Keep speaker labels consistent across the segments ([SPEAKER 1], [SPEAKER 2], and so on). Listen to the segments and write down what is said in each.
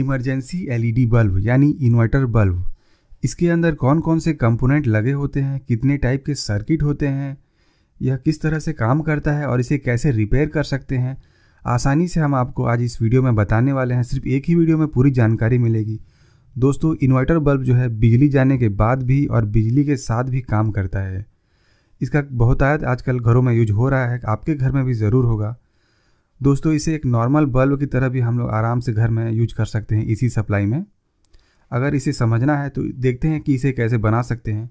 [SPEAKER 1] emergency LED bulb यानी inverter bulb इसके अंदर कौन कौन से कंपोनेंट लगे होते हैं कितने टाइप के सर्किट होते हैं यह किस तरह से काम करता है और इसे कैसे रिपेयर कर सकते हैं आसानी से हम आपको आज इस वीडियो में बताने वाले हैं सिर्फ एक ही वीडियो में पूरी जानकारी मिलेगी दोस्तों इन्वर्टर बल्ब जो है बिजली जाने के बाद भी और बिजली के साथ भी काम करता है इसका बहुत आयत आजकल घरों में यूज हो रहा है आपके घर में भी ज़रूर होगा दोस्तों इसे एक नॉर्मल बल्ब की तरह भी हम लोग आराम से घर में यूज कर सकते हैं इसी सप्लाई में अगर इसे समझना है तो देखते हैं कि इसे कैसे बना सकते हैं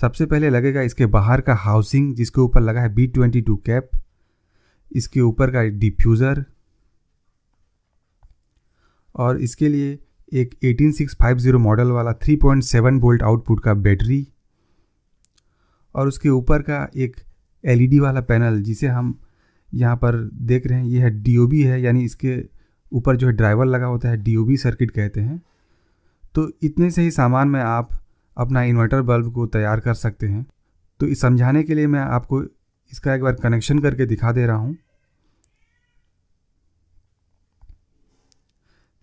[SPEAKER 1] सबसे पहले लगेगा इसके बाहर का हाउसिंग जिसके ऊपर लगा है बी ट्वेंटी टू कैप इसके ऊपर का डिफ्यूज़र और इसके लिए एक 18650 मॉडल वाला 3.7 वोल्ट आउटपुट का बैटरी और उसके ऊपर का एक एलईडी e वाला पैनल जिसे हम यहाँ पर देख रहे हैं ये है डी है यानी इसके ऊपर जो है ड्राइवर लगा होता है डी सर्किट कहते हैं तो इतने से ही सामान में आप अपना इन्वर्टर बल्ब को तैयार कर सकते हैं तो इस समझाने के लिए मैं आपको इसका एक बार कनेक्शन करके दिखा दे रहा हूँ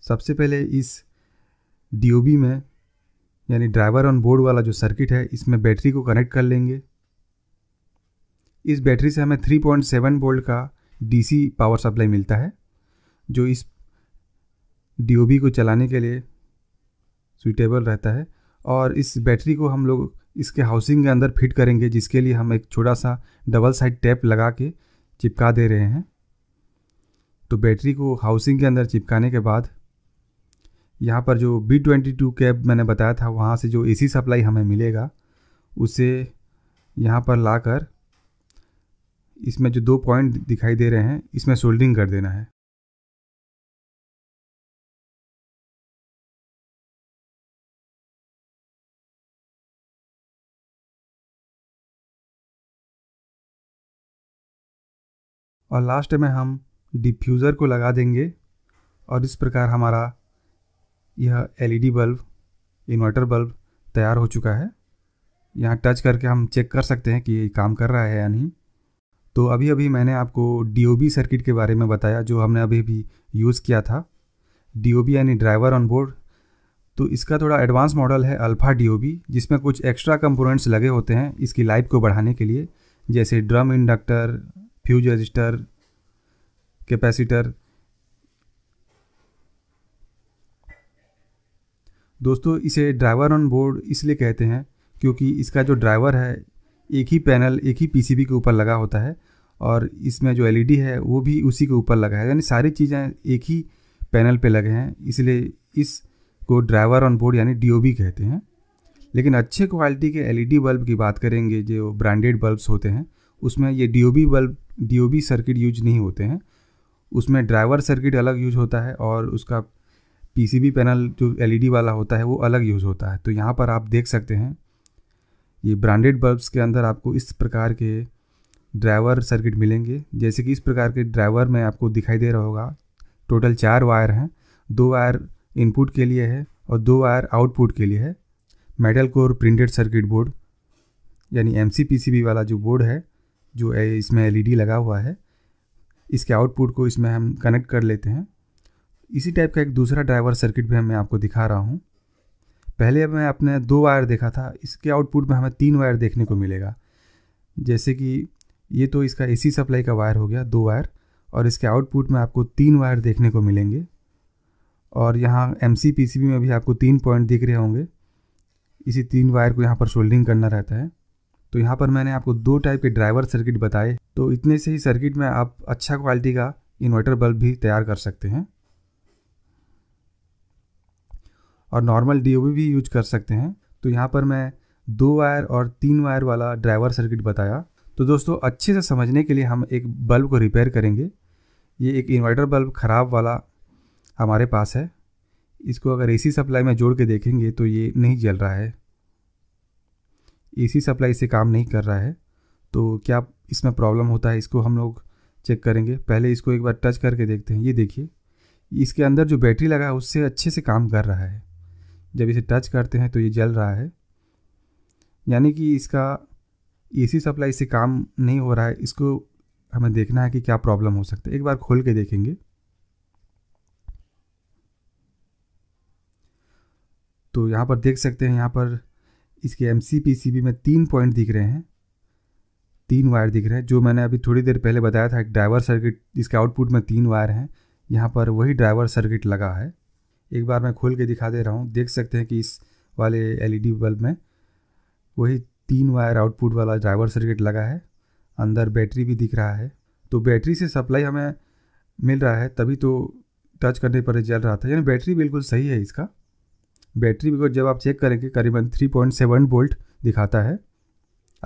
[SPEAKER 1] सबसे पहले इस डी में यानी ड्राइवर ऑन बोर्ड वाला जो सर्किट है इसमें बैटरी को कनेक्ट कर लेंगे इस बैटरी से हमें 3.7 वोल्ट का डीसी पावर सप्लाई मिलता है जो इस डीओबी को चलाने के लिए सुइटेबल रहता है और इस बैटरी को हम लोग इसके हाउसिंग के अंदर फिट करेंगे जिसके लिए हम एक छोटा सा डबल साइड टैप लगा के चिपका दे रहे हैं तो बैटरी को हाउसिंग के अंदर चिपकाने के बाद यहाँ पर जो बी ट्वेंटी टू कैब मैंने बताया था वहाँ से जो एसी सप्लाई हमें मिलेगा उसे यहाँ पर लाकर इसमें जो दो पॉइंट दिखाई दे रहे हैं इसमें सोल्डिंग कर देना है और लास्ट में हम डिफ्यूज़र को लगा देंगे और इस प्रकार हमारा यह एलईडी बल्ब इन्वर्टर बल्ब तैयार हो चुका है यहाँ टच करके हम चेक कर सकते हैं कि ये काम कर रहा है या नहीं तो अभी अभी मैंने आपको डी सर्किट के बारे में बताया जो हमने अभी भी यूज़ किया था डी यानी ड्राइवर ऑन बोर्ड तो इसका थोड़ा एडवांस मॉडल है अल्फ़ा डी जिसमें कुछ एक्स्ट्रा कंपोनेंट्स लगे होते हैं इसकी लाइफ को बढ़ाने के लिए जैसे drum inductor fuse resistor capacitor दोस्तों इसे ड्राइवर ऑन बोर्ड इसलिए कहते हैं क्योंकि इसका जो ड्राइवर है एक ही पैनल एक ही पीसीबी के ऊपर लगा होता है और इसमें जो एलईडी है वो भी उसी के ऊपर लगा है यानी सारी चीज़ें एक ही पैनल पे लगे हैं इसलिए इस को ड्राइवर ऑन बोर्ड यानी डी कहते हैं लेकिन अच्छे क्वालिटी के एलईडी बल्ब की बात करेंगे जो ब्रांडेड बल्ब्स होते हैं उसमें ये D bulb D circuit use नहीं होते हैं उसमें ड्राइवर सर्किट अलग यूज होता है और उसका पीसीबी पैनल जो एलईडी वाला होता है वो अलग यूज़ होता है तो यहाँ पर आप देख सकते हैं ये ब्रांडेड बल्ब्स के अंदर आपको इस प्रकार के ड्राइवर सर्किट मिलेंगे जैसे कि इस प्रकार के ड्राइवर में आपको दिखाई दे रहा होगा टोटल चार वायर हैं दो वायर इनपुट के लिए है और दो वायर आउटपुट के लिए है metal core printed circuit board यानी एम वाला जो बोर्ड है जो इसमें एल e लगा हुआ है इसके आउटपुट को इसमें हम कनेक्ट कर लेते हैं इसी टाइप का एक दूसरा ड्राइवर सर्किट भी मैं आपको दिखा रहा हूँ पहले मैं अपने दो वायर देखा था इसके आउटपुट में हमें तीन वायर देखने को मिलेगा जैसे कि ये तो इसका एसी सप्लाई का वायर हो गया दो वायर और इसके आउटपुट में आपको तीन वायर देखने को मिलेंगे और यहाँ एम सी में भी आपको तीन पॉइंट दिख रहे होंगे इसी तीन वायर को यहाँ पर शोल्डिंग करना रहता है तो यहाँ पर मैंने आपको दो टाइप के ड्राइवर सर्किट बताए तो इतने से ही सर्किट में आप अच्छा क्वालिटी का इन्वर्टर बल्ब भी तैयार कर सकते हैं और नॉर्मल डी भी यूज कर सकते हैं तो यहाँ पर मैं दो वायर और तीन वायर वाला ड्राइवर सर्किट बताया तो दोस्तों अच्छे से समझने के लिए हम एक बल्ब को रिपेयर करेंगे ये एक इन्वर्टर बल्ब ख़राब वाला हमारे पास है इसको अगर एसी सप्लाई में जोड़ के देखेंगे तो ये नहीं जल रहा है एसी सप्लाई से काम नहीं कर रहा है तो क्या इसमें प्रॉब्लम होता है इसको हम लोग चेक करेंगे पहले इसको एक बार टच करके देखते हैं ये देखिए इसके अंदर जो बैटरी लगा है उससे अच्छे से काम कर रहा है जब इसे टच करते हैं तो ये जल रहा है यानी कि इसका एसी सप्लाई से काम नहीं हो रहा है इसको हमें देखना है कि क्या प्रॉब्लम हो सकता है एक बार खोल के देखेंगे तो यहाँ पर देख सकते हैं यहाँ पर इसके एम सी में तीन पॉइंट दिख रहे हैं तीन वायर दिख रहे हैं जो मैंने अभी थोड़ी देर पहले बताया था एक ड्राइवर सर्किट जिसके आउटपुट में तीन वायर हैं यहाँ पर वही ड्राइवर सर्किट लगा है एक बार मैं खोल के दिखा दे रहा हूँ देख सकते हैं कि इस वाले एल बल्ब e में वही तीन वायर आउटपुट वाला ड्राइवर सर्किट लगा है अंदर बैटरी भी दिख रहा है तो बैटरी से सप्लाई हमें मिल रहा है तभी तो टच करने पर जल रहा था यानी बैटरी बिल्कुल सही है इसका बैटरी बिल्कुल जब आप चेक करेंगे करीबन 3.7 वोल्ट दिखाता है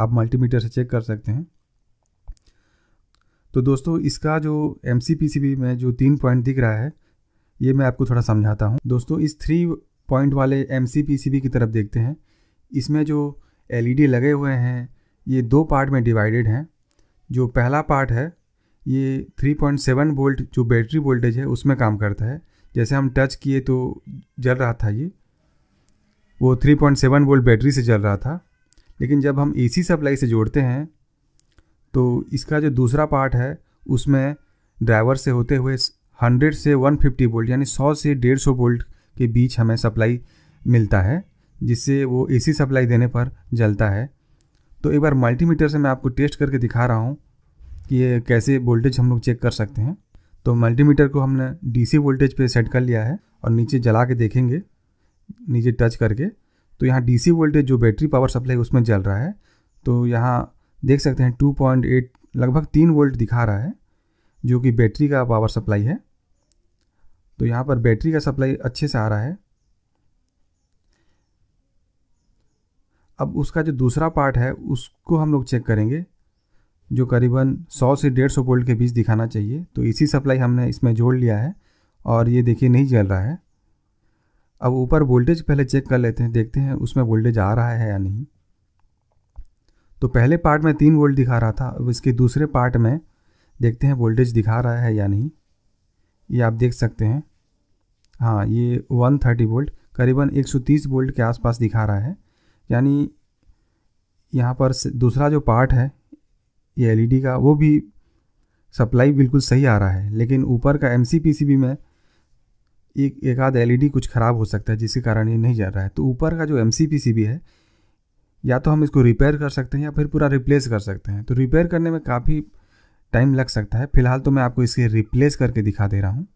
[SPEAKER 1] आप मल्टीमीटर से चेक कर सकते हैं तो दोस्तों इसका जो एम सी में जो तीन पॉइंट दिख रहा है ये मैं आपको थोड़ा समझाता हूँ दोस्तों इस थ्री पॉइंट वाले एम की तरफ देखते हैं इसमें जो एल e लगे हुए हैं ये दो पार्ट में डिवाइडेड हैं जो पहला पार्ट है ये 3.7 वोल्ट जो बैटरी वोल्टेज है उसमें काम करता है जैसे हम टच किए तो जल रहा था ये वो 3.7 वोल्ट बैटरी से जल रहा था लेकिन जब हम एसी सप्लाई से जोड़ते हैं तो इसका जो दूसरा पार्ट है उसमें ड्राइवर से होते हुए हंड्रेड से वन फिफ्टी वोल्ट यानी सौ से डेढ़ सौ वोल्ट के बीच हमें सप्लाई मिलता है जिससे वो एसी सप्लाई देने पर जलता है तो एक बार मल्टीमीटर से मैं आपको टेस्ट करके दिखा रहा हूँ कि ये कैसे वोल्टेज हम लोग चेक कर सकते हैं तो मल्टीमीटर को हमने डीसी वोल्टेज पे सेट कर लिया है और नीचे जला के देखेंगे नीचे टच करके तो यहाँ डीसी वोल्टेज जो बैटरी पावर सप्लाई उसमें जल रहा है तो यहाँ देख सकते हैं 2.8 लगभग तीन वोल्ट दिखा रहा है जो कि बैटरी का पावर सप्लाई है तो यहाँ पर बैटरी का सप्लाई अच्छे से आ रहा है अब उसका जो दूसरा पार्ट है उसको हम लोग चेक करेंगे जो करीबन 100 से 150 सौ वोल्ट के बीच दिखाना चाहिए तो इसी सप्लाई हमने इसमें जोड़ लिया है और ये देखिए नहीं जल रहा है अब ऊपर वोल्टेज पहले चेक कर लेते हैं देखते हैं उसमें वोल्टेज आ रहा है या नहीं तो पहले पार्ट में तीन वोल्ट दिखा रहा था अब इसके दूसरे पार्ट में देखते हैं वोल्टेज दिखा रहा है या नहीं ये आप देख सकते हैं हाँ ये 130 वोल्ट करीबन 130 वोल्ट के आसपास दिखा रहा है यानी यहाँ पर दूसरा जो पार्ट है ये एलईडी e का वो भी सप्लाई बिल्कुल सही आ रहा है लेकिन ऊपर का एम सी में एक एक आध एल e कुछ ख़राब हो सकता है जिसके कारण ये नहीं जा रहा है तो ऊपर का जो एम सी है या तो हम इसको रिपेयर कर सकते हैं या फिर पूरा रिप्लेस कर सकते हैं तो रिपेयर करने में काफ़ी टाइम लग सकता है फिलहाल तो मैं आपको इसे रिप्लेस करके दिखा दे रहा हूँ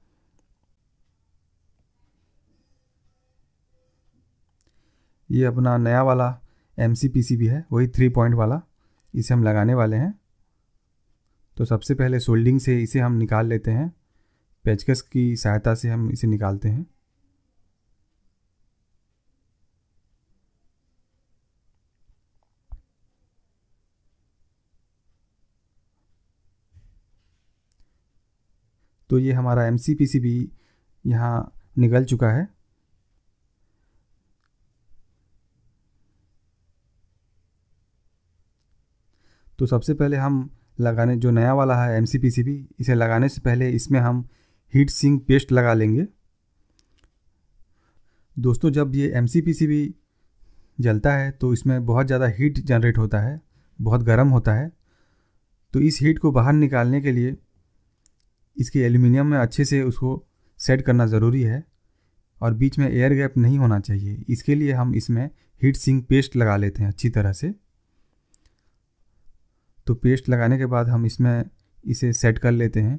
[SPEAKER 1] ये अपना नया वाला एम भी है वही थ्री पॉइंट वाला इसे हम लगाने वाले हैं तो सबसे पहले सोल्डिंग से इसे हम निकाल लेते हैं पेचकस की सहायता से हम इसे निकालते हैं तो ये हमारा एम सी पी सी भी यहाँ निकल चुका है तो सबसे पहले हम लगाने जो नया वाला है एम सी पी सी इसे लगाने से पहले इसमें हम हीट सिंक पेस्ट लगा लेंगे दोस्तों जब ये एम सी पी सी जलता है तो इसमें बहुत ज़्यादा हीट जनरेट होता है बहुत गर्म होता है तो इस हीट को बाहर निकालने के लिए इसके एल्यूमिनियम में अच्छे से उसको सेट करना ज़रूरी है और बीच में एयर गैप नहीं होना चाहिए इसके लिए हम इसमें हीट सिंक पेस्ट लगा लेते हैं अच्छी तरह से तो पेस्ट लगाने के बाद हम इसमें इसे सेट कर लेते हैं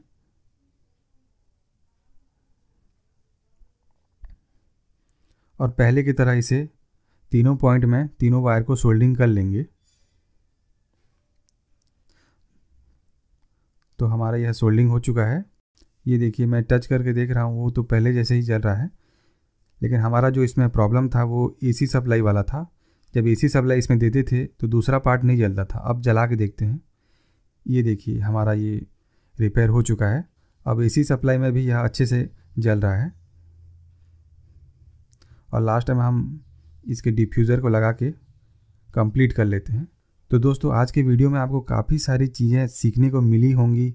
[SPEAKER 1] और पहले की तरह इसे तीनों पॉइंट में तीनों वायर को सोल्डिंग कर लेंगे तो हमारा यह सोल्डिंग हो चुका है ये देखिए मैं टच करके देख रहा हूँ वो तो पहले जैसे ही चल रहा है लेकिन हमारा जो इसमें प्रॉब्लम था वो एसी सप्लाई वाला था जब ए सी सप्लाई इसमें देते थे तो दूसरा पार्ट नहीं जलता था अब जला के देखते हैं ये देखिए हमारा ये रिपेयर हो चुका है अब ए सी सप्लाई में भी यह अच्छे से जल रहा है और लास्ट में हम इसके डिफ्यूज़र को लगा के कंप्लीट कर लेते हैं तो दोस्तों आज के वीडियो में आपको काफ़ी सारी चीज़ें सीखने को मिली होंगी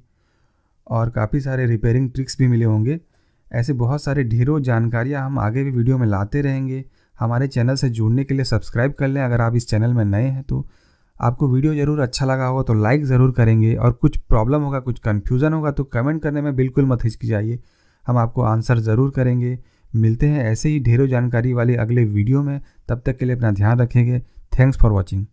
[SPEAKER 1] और काफ़ी सारे रिपेयरिंग ट्रिक्स भी मिले होंगे ऐसे बहुत सारे ढेरों जानकारियाँ हम आगे भी वीडियो में लाते रहेंगे हमारे चैनल से जुड़ने के लिए सब्सक्राइब कर लें अगर आप इस चैनल में नए हैं तो आपको वीडियो ज़रूर अच्छा लगा होगा तो लाइक ज़रूर करेंगे और कुछ प्रॉब्लम होगा कुछ कन्फ्यूज़न होगा तो कमेंट करने में बिल्कुल मत हिचकिचाइए हम आपको आंसर ज़रूर करेंगे मिलते हैं ऐसे ही ढेरों जानकारी वाले अगले वीडियो में तब तक के लिए अपना ध्यान रखेंगे थैंक्स फॉर वॉचिंग